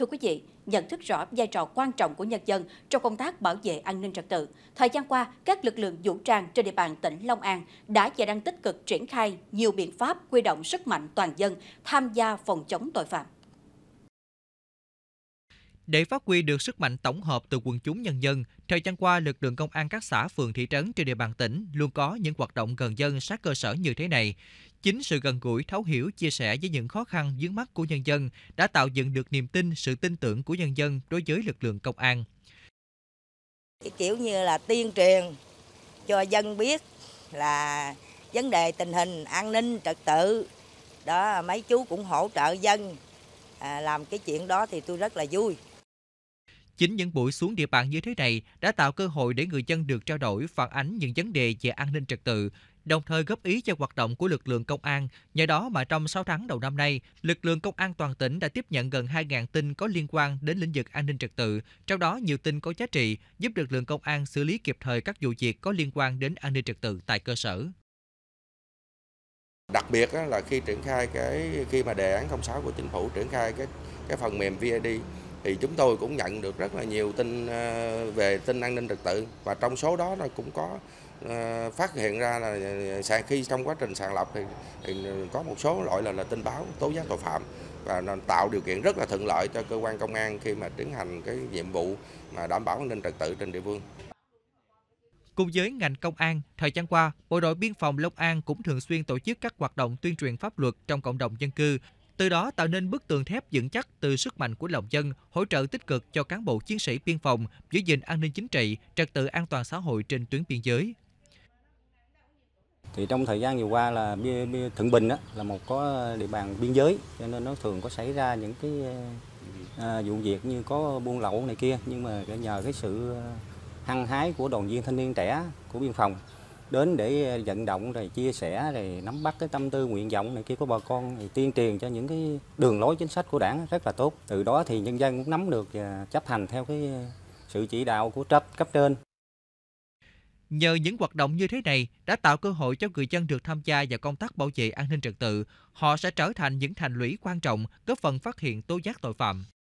Thưa quý vị, nhận thức rõ vai trò quan trọng của nhân dân trong công tác bảo vệ an ninh trật tự, thời gian qua, các lực lượng vũ trang trên địa bàn tỉnh Long An đã và đang tích cực triển khai nhiều biện pháp quy động sức mạnh toàn dân tham gia phòng chống tội phạm. Để phát huy được sức mạnh tổng hợp từ quần chúng nhân dân, thời gian qua, lực lượng công an các xã, phường, thị trấn trên địa bàn tỉnh luôn có những hoạt động gần dân sát cơ sở như thế này. Chính sự gần gũi, thấu hiểu, chia sẻ với những khó khăn vướng mắt của nhân dân đã tạo dựng được niềm tin, sự tin tưởng của nhân dân đối với lực lượng công an. Kiểu như là tuyên truyền cho dân biết là vấn đề tình hình an ninh trật tự đó mấy chú cũng hỗ trợ dân à, làm cái chuyện đó thì tôi rất là vui Chính những buổi xuống địa bàn như thế này đã tạo cơ hội để người dân được trao đổi, phản ánh những vấn đề về an ninh trật tự, đồng thời góp ý cho hoạt động của lực lượng công an. Nhờ đó mà trong 6 tháng đầu năm nay, lực lượng công an toàn tỉnh đã tiếp nhận gần 2.000 tin có liên quan đến lĩnh vực an ninh trật tự, trong đó nhiều tin có giá trị giúp lực lượng công an xử lý kịp thời các vụ việc có liên quan đến an ninh trật tự tại cơ sở. Đặc biệt là khi triển khai cái khi mà đề án 06 của chính phủ triển khai cái cái phần mềm VID thì chúng tôi cũng nhận được rất là nhiều tin ờ, về tin an ninh trật tự và trong số đó nó cũng có ờ, phát hiện ra là ờ, sàng khi trong quá trình sàng lọc thì, thì có một số loại là, là tin báo tố giác tội phạm và tạo điều kiện rất là thuận lợi cho cơ quan công an khi mà tiến hành cái nhiệm vụ mà đảm bảo an ninh trật tự trên địa phương. Cùng với ngành công an, thời gian qua, Bộ đội Biên phòng Long An cũng thường xuyên tổ chức các hoạt động tuyên truyền pháp luật trong cộng đồng dân cư từ đó tạo nên bức tường thép vững chắc từ sức mạnh của lòng dân, hỗ trợ tích cực cho cán bộ chiến sĩ biên phòng giữ gìn an ninh chính trị, trật tự an toàn xã hội trên tuyến biên giới. Thì trong thời gian vừa qua là Thượng Bình đó, là một có địa bàn biên giới cho nên nó thường có xảy ra những cái à, vụ việc như có buôn lậu này kia nhưng mà nhờ cái sự à, hăng hái của đoàn viên thanh niên trẻ của biên phòng đến để ờ, vận động rồi chia sẻ rồi nắm bắt cái tâm tư nguyện vọng này kia của bà con thì tuyên truyền cho những cái đường lối chính sách của đảng rất là tốt từ đó thì nhân dân cũng nắm được và ờ, chấp hành theo cái ờ, sự chỉ đạo của cấp cấp trên Nhờ những hoạt động như thế này đã tạo cơ hội cho người dân được tham gia vào công tác bảo vệ an ninh trật tự, họ sẽ trở thành những thành lũy quan trọng góp phần phát hiện tố giác tội phạm.